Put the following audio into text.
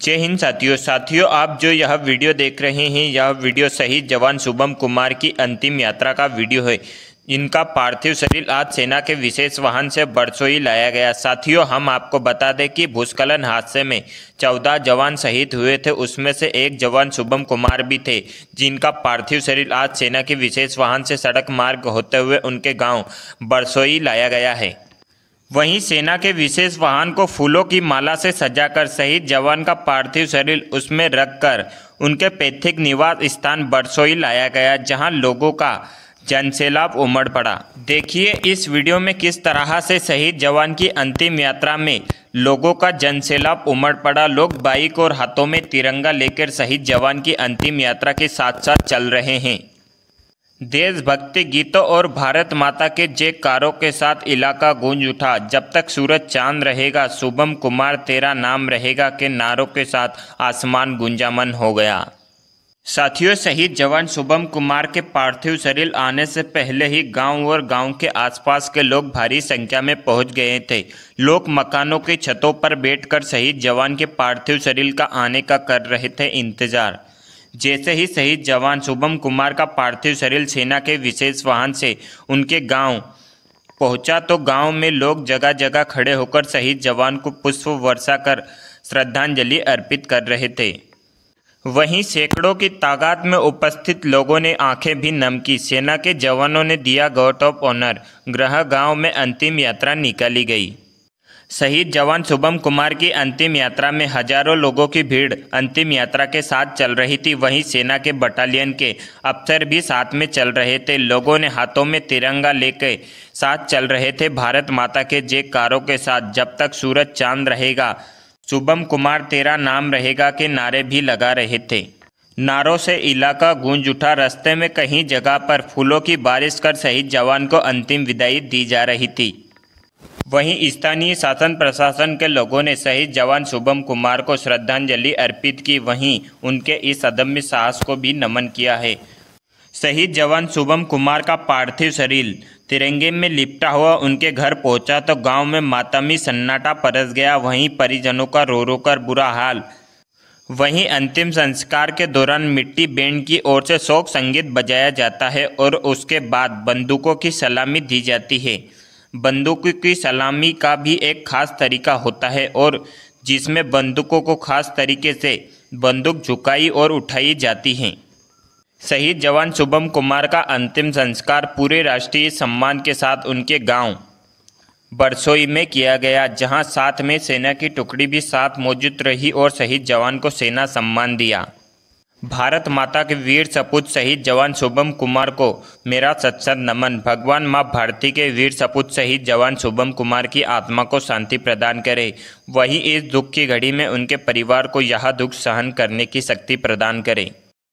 जय हिंद साथियों साथियों आप जो यह वीडियो देख रहे हैं यह वीडियो शहीद जवान शुभम कुमार की अंतिम यात्रा का वीडियो है इनका पार्थिव शरीर आज सेना के विशेष वाहन से बरसोई लाया गया साथियों हम आपको बता दें कि भूस्खलन हादसे में चौदह जवान शहीद हुए थे उसमें से एक जवान शुभम कुमार भी थे जिनका पार्थिव शरीर आज सेना के विशेष वाहन से सड़क मार्ग होते हुए उनके गांव बरसोई लाया गया है वहीं सेना के विशेष वाहन को फूलों की माला से सजाकर शहीद जवान का पार्थिव शरीर उसमें रखकर उनके पैतृक निवास स्थान बरसोई लाया गया जहां लोगों का जनसैलाब उमड़ पड़ा देखिए इस वीडियो में किस तरह से शहीद जवान की अंतिम यात्रा में लोगों का जनसैलाब उमड़ पड़ा लोग बाइक और हाथों में तिरंगा लेकर शहीद जवान की अंतिम यात्रा के साथ साथ चल रहे हैं देशभक्ति गीतों और भारत माता के जयकारों के साथ इलाका गूंज उठा जब तक सूरज चांद रहेगा शुभम कुमार तेरा नाम रहेगा के नारों के साथ आसमान गुंजामन हो गया साथियों शहीद जवान शुभम कुमार के पार्थिव शरीर आने से पहले ही गांव और गांव के आसपास के लोग भारी संख्या में पहुंच गए थे लोग मकानों की छतों पर बैठकर शहीद जवान के पार्थिव शरीर का आने का कर रहे थे इंतजार जैसे ही शहीद जवान शुभम कुमार का पार्थिव शरीर सेना के विशेष वाहन से उनके गांव पहुंचा तो गांव में लोग जगह जगह खड़े होकर शहीद जवान को पुष्प वर्षा कर श्रद्धांजलि अर्पित कर रहे थे वहीं सैकड़ों की तादाद में उपस्थित लोगों ने आंखें भी नम की सेना के जवानों ने दिया गार्ड ऑफ ऑनर ग्रह गांव में अंतिम यात्रा निकाली गई शहीद जवान शुभम कुमार की अंतिम यात्रा में हजारों लोगों की भीड़ अंतिम यात्रा के साथ चल रही थी वहीं सेना के बटालियन के अफसर भी साथ में चल रहे थे लोगों ने हाथों में तिरंगा लेकर साथ चल रहे थे भारत माता के कारों के साथ जब तक सूरज चांद रहेगा शुभम कुमार तेरा नाम रहेगा के नारे भी लगा रहे थे नारों से इलाका गूंज उठा रस्ते में कहीं जगह पर फूलों की बारिश कर शहीद जवान को अंतिम विदाई दी जा रही थी वहीं स्थानीय शासन प्रशासन के लोगों ने शहीद जवान शुभम कुमार को श्रद्धांजलि अर्पित की वहीं उनके इस अदम्य साहस को भी नमन किया है शहीद जवान शुभम कुमार का पार्थिव शरीर तिरंगे में लिपटा हुआ उनके घर पहुंचा तो गांव में मातमी सन्नाटा परस गया वहीं परिजनों का रो रो कर बुरा हाल वहीं अंतिम संस्कार के दौरान मिट्टी बैंड की ओर से शोक संगीत बजाया जाता है और उसके बाद बंदूकों की सलामी दी जाती है बंदूक की सलामी का भी एक खास तरीका होता है और जिसमें बंदूकों को खास तरीके से बंदूक झुकाई और उठाई जाती हैं शहीद जवान शुभम कुमार का अंतिम संस्कार पूरे राष्ट्रीय सम्मान के साथ उनके गांव बरसोई में किया गया जहां साथ में सेना की टुकड़ी भी साथ मौजूद रही और शहीद जवान को सेना सम्मान दिया भारत माता के वीर सपूत शहीद जवान शुभम कुमार को मेरा सत्सद नमन भगवान मां भारती के वीर सपूत शहीद जवान शुभम कुमार की आत्मा को शांति प्रदान करे वहीं इस दुख की घड़ी में उनके परिवार को यह दुख सहन करने की शक्ति प्रदान करें